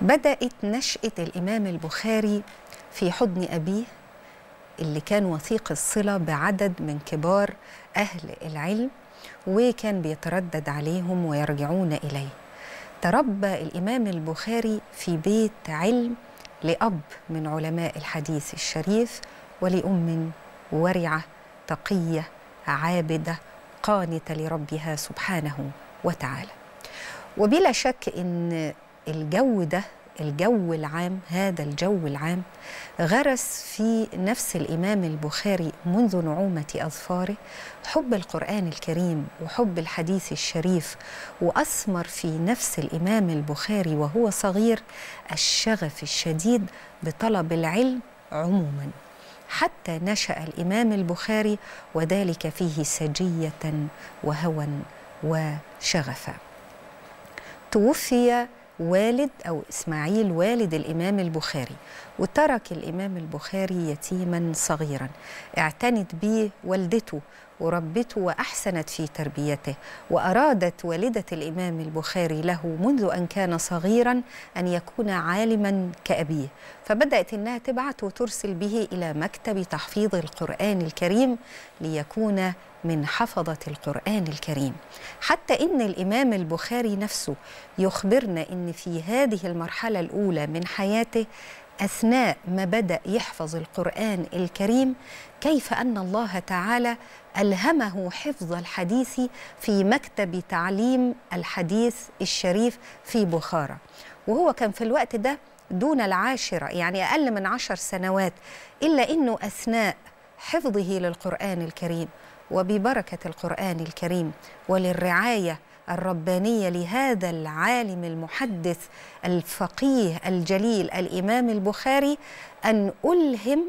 بدأت نشأة الإمام البخاري في حضن أبيه اللي كان وثيق الصلة بعدد من كبار أهل العلم وكان بيتردد عليهم ويرجعون إليه تربى الإمام البخاري في بيت علم لأب من علماء الحديث الشريف ولأم ورعة تقية عابدة قانتة لربها سبحانه وتعالى وبلا شك أن الجو ده الجو العام هذا الجو العام غرس في نفس الامام البخاري منذ نعومه اظفاره حب القران الكريم وحب الحديث الشريف واثمر في نفس الامام البخاري وهو صغير الشغف الشديد بطلب العلم عموما حتى نشا الامام البخاري وذلك فيه سجيه وهوى وشغفا توفي والد أو إسماعيل والد الإمام البخاري وترك الإمام البخاري يتيما صغيرا اعتنت به والدته وربته وأحسنت في تربيته وأرادت والدة الإمام البخاري له منذ أن كان صغيرا أن يكون عالما كأبيه فبدأت أنها تبعت وترسل به إلى مكتب تحفيظ القرآن الكريم ليكون من حفظة القرآن الكريم حتى إن الإمام البخاري نفسه يخبرنا إن في هذه المرحلة الأولى من حياته أثناء ما بدأ يحفظ القرآن الكريم كيف أن الله تعالى ألهمه حفظ الحديث في مكتب تعليم الحديث الشريف في بخارى وهو كان في الوقت ده دون العاشرة يعني أقل من عشر سنوات إلا أنه أثناء حفظه للقرآن الكريم وببركة القرآن الكريم وللرعاية الربانية لهذا العالم المحدث الفقيه الجليل الإمام البخاري أن ألهم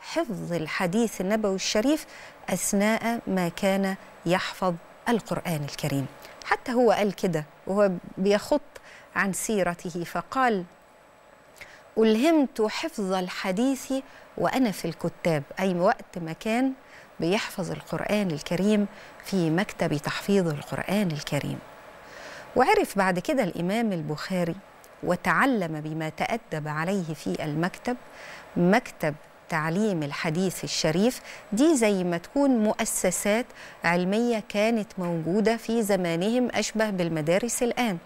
حفظ الحديث النبوي الشريف أثناء ما كان يحفظ القرآن الكريم حتى هو قال كده وهو بيخط عن سيرته فقال ألهمت حفظ الحديث وأنا في الكتاب أي وقت ما كان بيحفظ القرآن الكريم في مكتب تحفيظ القرآن الكريم وعرف بعد كده الإمام البخاري وتعلم بما تأدب عليه في المكتب مكتب التعليم الحديث الشريف دي زي ما تكون مؤسسات علمية كانت موجودة في زمانهم أشبه بالمدارس الآن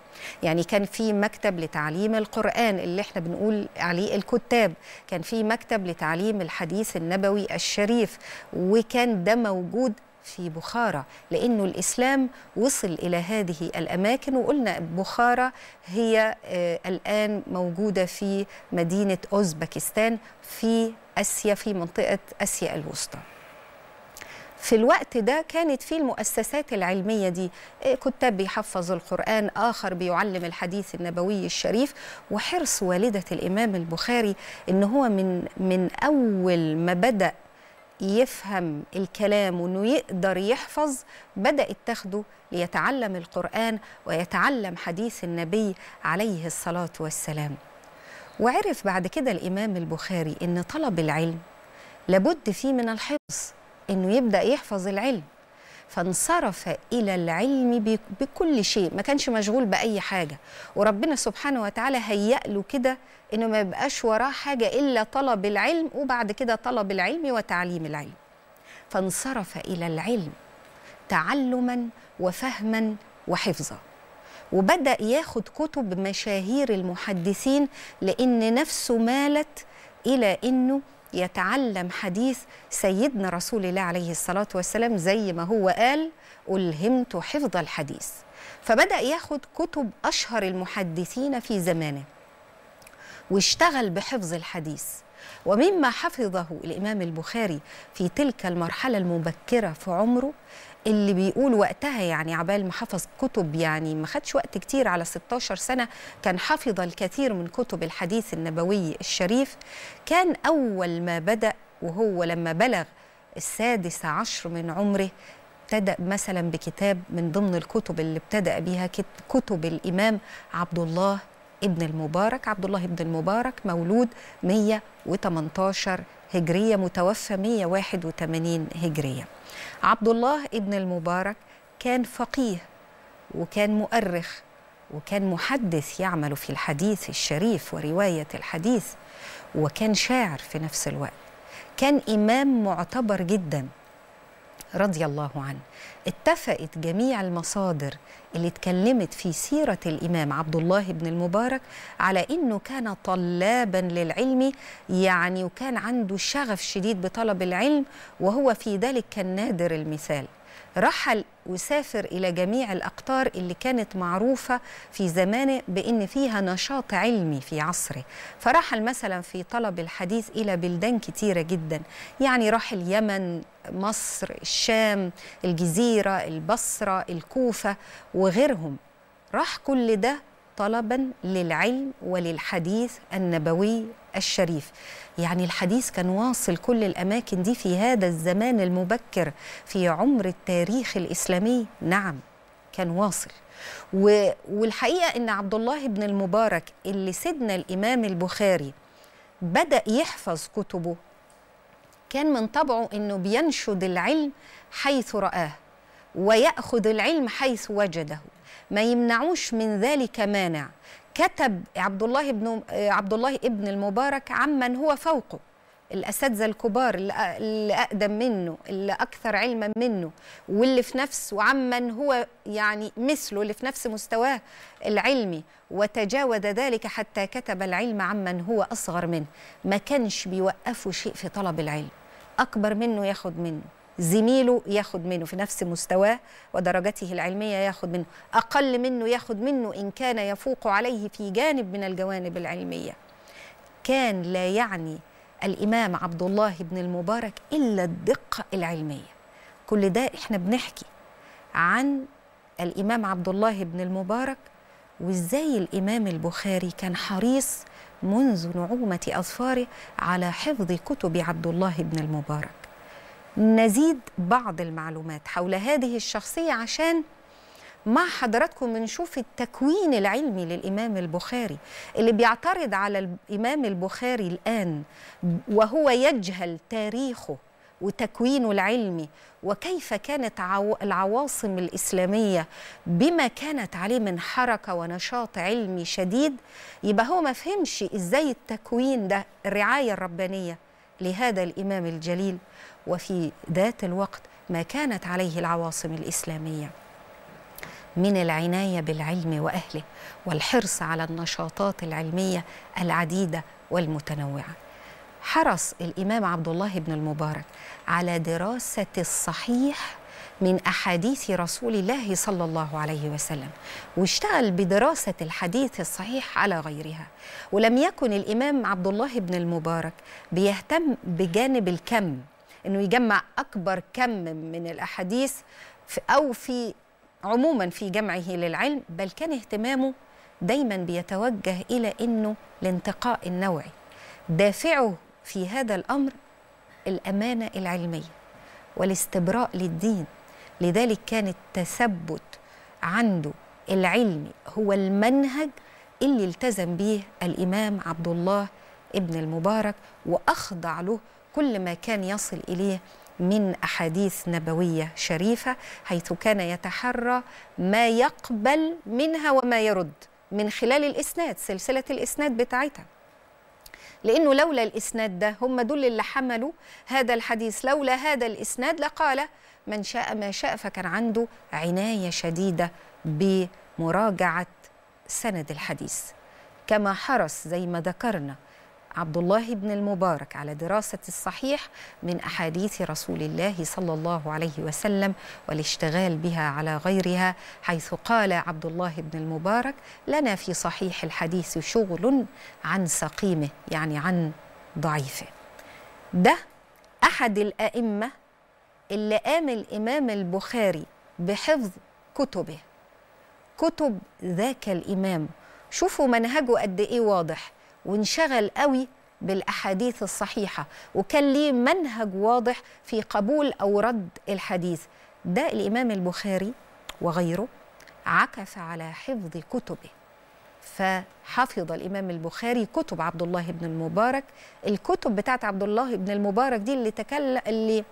يعني كان في مكتب لتعليم القرآن اللي احنا بنقول عليه الكتاب كان في مكتب لتعليم الحديث النبوي الشريف وكان ده موجود في بخارى لأنه الإسلام وصل إلى هذه الأماكن وقلنا بخارى هي آه، الآن موجودة في مدينة أوزبكستان في آسيا في منطقة آسيا الوسطى في الوقت ده كانت في المؤسسات العلمية دي آه، كتاب بيحفظ القرآن آخر بيعلم الحديث النبوي الشريف وحرص والدة الإمام البخاري إن هو من, من أول ما بدأ يفهم الكلام وانه يقدر يحفظ بدا تاخده ليتعلم القران ويتعلم حديث النبي عليه الصلاه والسلام وعرف بعد كده الامام البخاري ان طلب العلم لابد فيه من الحفظ انه يبدا يحفظ العلم فانصرف إلى العلم بكل شيء ما كانش مشغول بأي حاجة وربنا سبحانه وتعالى هيأ له كده إنه ما يبقاش وراه حاجة إلا طلب العلم وبعد كده طلب العلم وتعليم العلم فانصرف إلى العلم تعلما وفهما وحفظا وبدأ ياخد كتب مشاهير المحدثين لأن نفسه مالت إلى أنه يتعلم حديث سيدنا رسول الله عليه الصلاة والسلام زي ما هو قال ألهمت حفظ الحديث فبدأ ياخد كتب أشهر المحدثين في زمانه واشتغل بحفظ الحديث ومما حفظه الإمام البخاري في تلك المرحلة المبكرة في عمره اللي بيقول وقتها يعني عبال ما حفظ كتب يعني ما خدش وقت كتير على 16 سنة كان حفظ الكثير من كتب الحديث النبوي الشريف كان أول ما بدأ وهو لما بلغ السادس عشر من عمره ابتدأ مثلا بكتاب من ضمن الكتب اللي ابتدأ بها كتب الإمام عبد الله ابن المبارك عبد الله ابن المبارك مولود 118 هجرية متوفى 181 هجرية عبد الله ابن المبارك كان فقيه وكان مؤرخ وكان محدث يعمل في الحديث الشريف ورواية الحديث وكان شاعر في نفس الوقت كان إمام معتبر جدا رضي الله عنه اتفقت جميع المصادر اللي اتكلمت في سيرة الإمام عبد الله بن المبارك على أنه كان طلابا للعلم يعني وكان عنده شغف شديد بطلب العلم وهو في ذلك كان نادر المثال رحل وسافر إلى جميع الأقطار اللي كانت معروفة في زمانه بأن فيها نشاط علمي في عصره فرحل مثلا في طلب الحديث إلى بلدان كتيرة جدا يعني راح اليمن مصر الشام الجزيرة البصرة الكوفة وغيرهم راح كل ده طلبا للعلم وللحديث النبوي الشريف يعني الحديث كان واصل كل الأماكن دي في هذا الزمان المبكر في عمر التاريخ الإسلامي نعم كان واصل و... والحقيقة أن عبد الله بن المبارك اللي سيدنا الإمام البخاري بدأ يحفظ كتبه كان من طبعه أنه بينشد العلم حيث رآه ويأخذ العلم حيث وجده ما يمنعوش من ذلك مانع كتب عبد الله بن عبد الله ابن المبارك عمن هو فوقه الاساتذه الكبار اللي اقدم منه اللي اكثر علما منه واللي في نفس وعمن هو يعني مثله اللي في نفس مستواه العلمي وتجاوز ذلك حتى كتب العلم عمن هو اصغر منه ما كانش بيوقفه شيء في طلب العلم اكبر منه ياخد منه زميله ياخد منه في نفس مستواه ودرجته العلمية ياخد منه أقل منه ياخد منه إن كان يفوق عليه في جانب من الجوانب العلمية كان لا يعني الإمام عبد الله بن المبارك إلا الدقة العلمية كل ده إحنا بنحكي عن الإمام عبد الله بن المبارك وإزاي الإمام البخاري كان حريص منذ نعومة أظفاره على حفظ كتب عبد الله بن المبارك نزيد بعض المعلومات حول هذه الشخصية عشان مع حضراتكم نشوف التكوين العلمي للإمام البخاري اللي بيعترض على الإمام البخاري الآن وهو يجهل تاريخه وتكوينه العلمي وكيف كانت العواصم الإسلامية بما كانت عليه من حركة ونشاط علمي شديد يبقى هو ما فهمش إزاي التكوين ده الرعاية الربانية لهذا الإمام الجليل وفي ذات الوقت ما كانت عليه العواصم الإسلامية من العناية بالعلم وأهله والحرص على النشاطات العلمية العديدة والمتنوعة حرص الإمام عبد الله بن المبارك على دراسة الصحيح من أحاديث رسول الله صلى الله عليه وسلم واشتغل بدراسة الحديث الصحيح على غيرها ولم يكن الإمام عبد الله بن المبارك بيهتم بجانب الكم انه يجمع اكبر كم من الاحاديث في او في عموما في جمعه للعلم بل كان اهتمامه دايما بيتوجه الى انه الانتقاء النوعي دافعه في هذا الامر الامانه العلميه والاستبراء للدين لذلك كان التثبت عنده العلمي هو المنهج اللي التزم به الامام عبد الله ابن المبارك واخضع له كل ما كان يصل إليه من أحاديث نبوية شريفة حيث كان يتحرى ما يقبل منها وما يرد من خلال الإسناد سلسلة الإسناد بتاعتها لأنه لولا الإسناد ده هم دول اللي حملوا هذا الحديث لولا هذا الإسناد لقال من شاء ما شاء فكان عنده عناية شديدة بمراجعة سند الحديث كما حرص زي ما ذكرنا عبد الله بن المبارك على دراسة الصحيح من أحاديث رسول الله صلى الله عليه وسلم والاشتغال بها على غيرها حيث قال عبد الله بن المبارك لنا في صحيح الحديث شغل عن سقيمه يعني عن ضعيفه ده أحد الأئمة اللي قام الإمام البخاري بحفظ كتبه كتب ذاك الإمام شوفوا منهجه قد إيه واضح وانشغل قوي بالاحاديث الصحيحه وكان ليه منهج واضح في قبول او رد الحديث ده الامام البخاري وغيره عكف على حفظ كتبه فحفظ الامام البخاري كتب عبد الله بن المبارك الكتب بتاعت عبد الله بن المبارك دي اللي تكلم اللي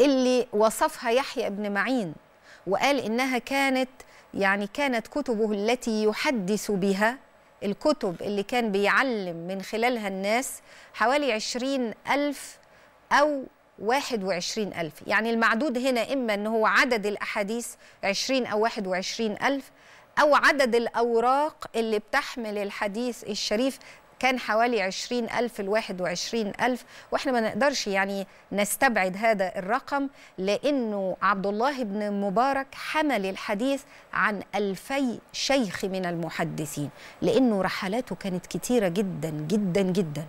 اللي وصفها يحيى بن معين وقال انها كانت يعني كانت كتبه التي يحدث بها الكتب اللي كان بيعلم من خلالها الناس حوالي 20 ألف أو 21 ألف يعني المعدود هنا إما أن هو عدد الأحاديث 20 أو 21 ألف أو عدد الأوراق اللي بتحمل الحديث الشريف كان حوالي 20000 ل 21000 واحنا ما نقدرش يعني نستبعد هذا الرقم لانه عبد الله بن مبارك حمل الحديث عن ألفي شيخ من المحدثين لانه رحلاته كانت كتيره جدا جدا جدا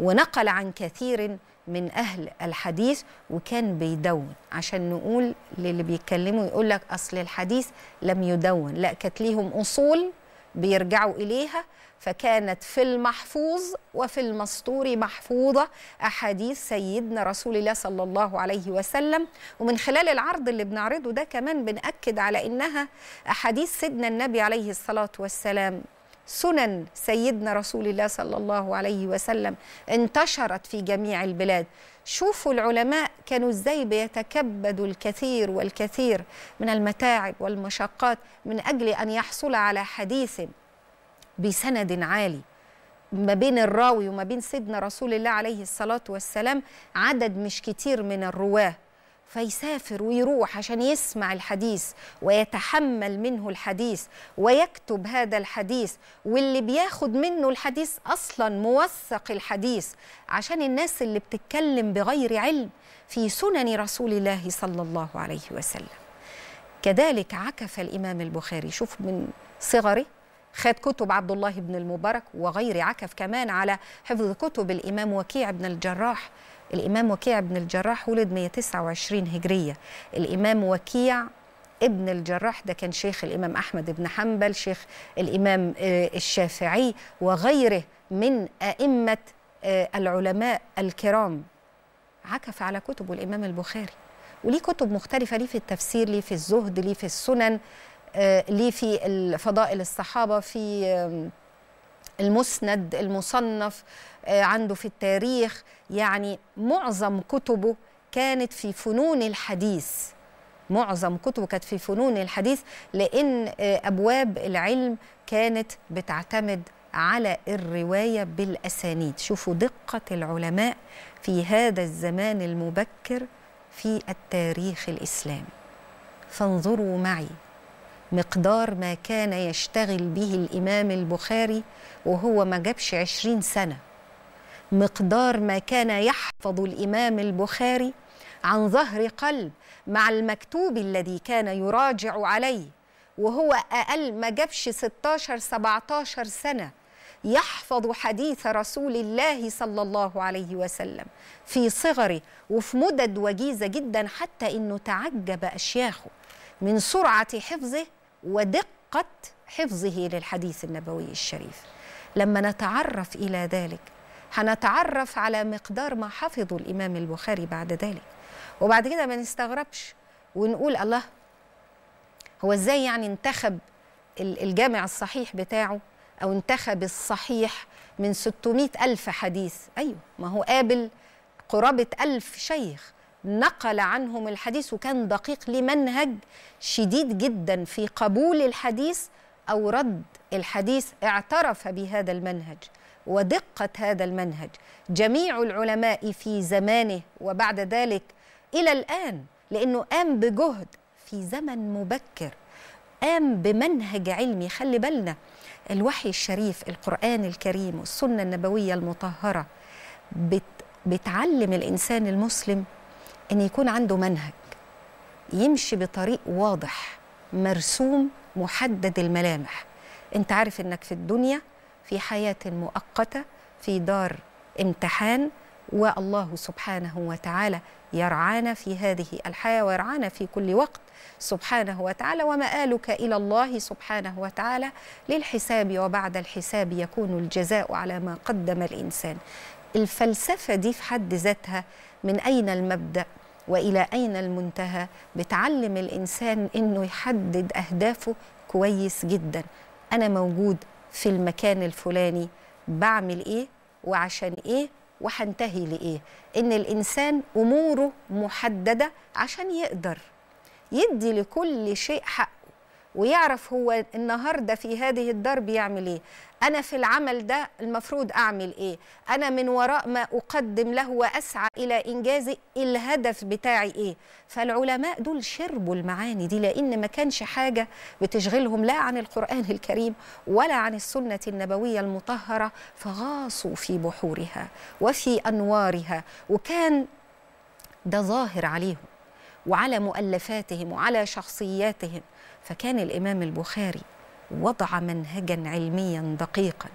ونقل عن كثير من أهل الحديث وكان بيدون عشان نقول للي بيتكلموا يقول لك أصل الحديث لم يدون لا كانت ليهم أصول بيرجعوا إليها فكانت في المحفوظ وفي المسطور محفوظة أحاديث سيدنا رسول الله صلى الله عليه وسلم ومن خلال العرض اللي بنعرضه ده كمان بنأكد على إنها أحاديث سيدنا النبي عليه الصلاة والسلام سنن سيدنا رسول الله صلى الله عليه وسلم انتشرت في جميع البلاد شوفوا العلماء كانوا ازاي بيتكبدوا الكثير والكثير من المتاعب والمشقات من اجل ان يحصل على حديث بسند عالي ما بين الراوي وما بين سيدنا رسول الله عليه الصلاه والسلام عدد مش كتير من الرواه فيسافر ويروح عشان يسمع الحديث ويتحمل منه الحديث ويكتب هذا الحديث واللي بياخد منه الحديث اصلا موثق الحديث عشان الناس اللي بتتكلم بغير علم في سنن رسول الله صلى الله عليه وسلم كذلك عكف الامام البخاري شوف من صغري خد كتب عبد الله بن المبارك وغير عكف كمان على حفظ كتب الامام وكيع بن الجراح الإمام وكيع بن الجراح ولد 129 هجرية الإمام وكيع ابن الجراح ده كان شيخ الإمام أحمد بن حنبل شيخ الإمام آه، الشافعي وغيره من أئمة آه، العلماء الكرام عكف على كتب الإمام البخاري وليه كتب مختلفة ليه في التفسير ليه في الزهد ليه في السنن آه، ليه في فضائل الصحابة في المسند المصنف آه، عنده في التاريخ يعني معظم كتبه كانت في فنون الحديث معظم كتبه كانت في فنون الحديث لأن آه، أبواب العلم كانت بتعتمد على الرواية بالأسانيد شوفوا دقة العلماء في هذا الزمان المبكر في التاريخ الإسلامي فانظروا معي مقدار ما كان يشتغل به الإمام البخاري وهو ما جابش عشرين سنة مقدار ما كان يحفظ الإمام البخاري عن ظهر قلب مع المكتوب الذي كان يراجع عليه وهو أقل ما جابش 16 17 سنة يحفظ حديث رسول الله صلى الله عليه وسلم في صغره وفي مدد وجيزة جدا حتى إنه تعجب أشياخه من سرعة حفظه ودقة حفظه للحديث النبوي الشريف لما نتعرف إلى ذلك هنتعرف على مقدار ما حفظه الإمام البخاري بعد ذلك وبعد كده ما نستغربش ونقول الله هو إزاي يعني انتخب الجامع الصحيح بتاعه أو انتخب الصحيح من 600 ألف حديث أيوة ما هو قابل قرابة ألف شيخ نقل عنهم الحديث وكان دقيق لمنهج شديد جدا في قبول الحديث أو رد الحديث اعترف بهذا المنهج ودقة هذا المنهج جميع العلماء في زمانه وبعد ذلك إلى الآن لأنه قام بجهد في زمن مبكر قام بمنهج علمي خلي بالنا الوحي الشريف القرآن الكريم والسنة النبوية المطهرة بتعلم الإنسان المسلم ان يكون عنده منهج يمشي بطريق واضح مرسوم محدد الملامح انت عارف انك في الدنيا في حياه مؤقته في دار امتحان والله سبحانه وتعالى يرعانا في هذه الحياه ويرعانا في كل وقت سبحانه وتعالى ومآلك الى الله سبحانه وتعالى للحساب وبعد الحساب يكون الجزاء على ما قدم الانسان الفلسفة دي في حد ذاتها من أين المبدأ وإلى أين المنتهى بتعلم الإنسان إنه يحدد أهدافه كويس جدا أنا موجود في المكان الفلاني بعمل إيه وعشان إيه وهنتهي لإيه إن الإنسان أموره محددة عشان يقدر يدي لكل شيء حقه ويعرف هو النهارده في هذه الدار بيعمل ايه انا في العمل ده المفروض اعمل ايه انا من وراء ما اقدم له واسعى الى انجاز الهدف بتاعي ايه فالعلماء دول شربوا المعاني دي لان ما كانش حاجه بتشغلهم لا عن القران الكريم ولا عن السنه النبويه المطهره فغاصوا في بحورها وفي انوارها وكان ده ظاهر عليهم وعلى مؤلفاتهم وعلى شخصياتهم فكان الامام البخاري وضع منهجا علميا دقيقا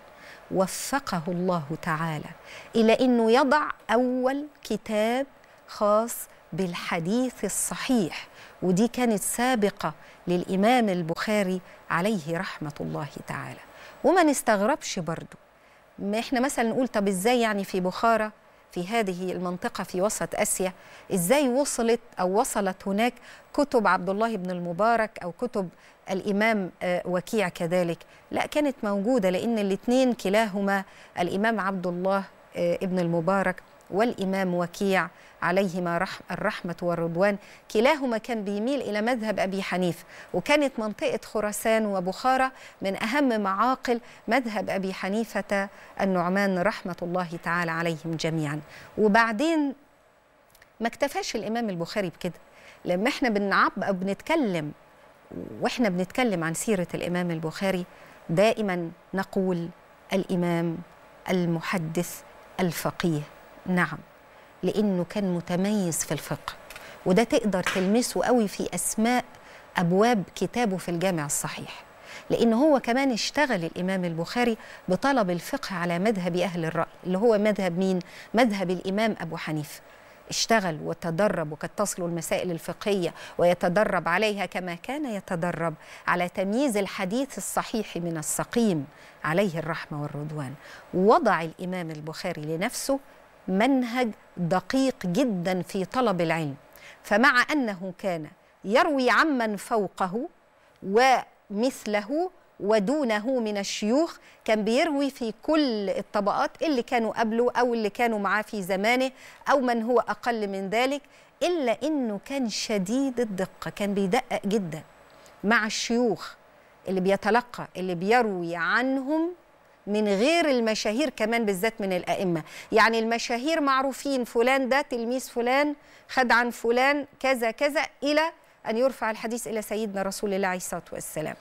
وفقه الله تعالى الى انه يضع اول كتاب خاص بالحديث الصحيح ودي كانت سابقه للامام البخاري عليه رحمه الله تعالى وما نستغربش برضه ما احنا مثلا نقول طب ازاي يعني في بخارى في هذه المنطقة في وسط آسيا إزاي وصلت أو وصلت هناك كتب عبد الله بن المبارك أو كتب الإمام آه، وكيع كذلك لا كانت موجودة لأن الاثنين كلاهما الإمام عبد الله ابن آه، المبارك والإمام وكيع عليهما الرحمة والرضوان كلاهما كان بيميل إلى مذهب أبي حنيفة وكانت منطقة خراسان وبخارة من أهم معاقل مذهب أبي حنيفة النعمان رحمة الله تعالى عليهم جميعا وبعدين ما اكتفاش الإمام البخاري بكده لما احنا بنعب بنتكلم واحنا بنتكلم عن سيرة الإمام البخاري دائما نقول الإمام المحدث الفقيه نعم لأنه كان متميز في الفقه وده تقدر تلمسه قوي في أسماء أبواب كتابه في الجامع الصحيح لأن هو كمان اشتغل الإمام البخاري بطلب الفقه على مذهب أهل الرأي اللي هو مذهب مين؟ مذهب الإمام أبو حنيفة اشتغل وتدرب وقد تصل المسائل الفقهية ويتدرب عليها كما كان يتدرب على تمييز الحديث الصحيح من السقيم عليه الرحمة والرضوان وضع الإمام البخاري لنفسه منهج دقيق جدا في طلب العلم فمع انه كان يروي عمن فوقه ومثله ودونه من الشيوخ كان بيروي في كل الطبقات اللي كانوا قبله او اللي كانوا معاه في زمانه او من هو اقل من ذلك الا انه كان شديد الدقه كان بيدقق جدا مع الشيوخ اللي بيتلقى اللي بيروي عنهم من غير المشاهير كمان بالذات من الأئمة يعني المشاهير معروفين فلان ده تلميذ فلان خد عن فلان كذا كذا إلى أن يرفع الحديث إلى سيدنا رسول الله عليه الصلاة والسلام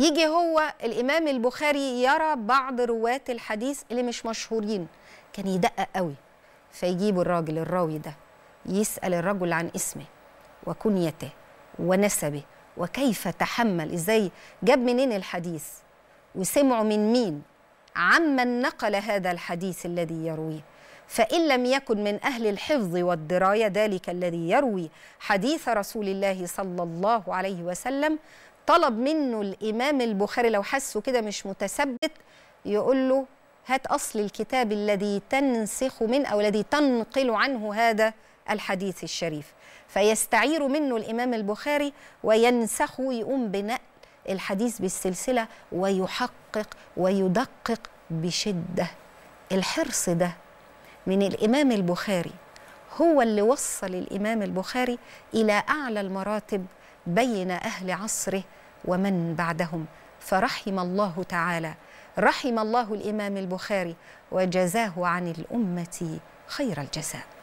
يجي هو الإمام البخاري يرى بعض رواة الحديث اللي مش مشهورين كان يدقق قوي فيجيبوا الراجل الراوي ده يسأل الرجل عن اسمه وكنيته ونسبه وكيف تحمل ازاي جاب منين الحديث وسمعوا من مين عمن نقل هذا الحديث الذي يرويه فإن لم يكن من أهل الحفظ والدراية ذلك الذي يروي حديث رسول الله صلى الله عليه وسلم طلب منه الإمام البخاري لو حسه كده مش متثبت يقول له هات أصل الكتاب الذي تنسخ من أو الذي تنقل عنه هذا الحديث الشريف فيستعير منه الإمام البخاري وينسخ يقوم بنقل الحديث بالسلسله ويحقق ويدقق بشده الحرص ده من الامام البخاري هو اللي وصل الامام البخاري الى اعلى المراتب بين اهل عصره ومن بعدهم فرحم الله تعالى رحم الله الامام البخاري وجزاه عن الامه خير الجزاء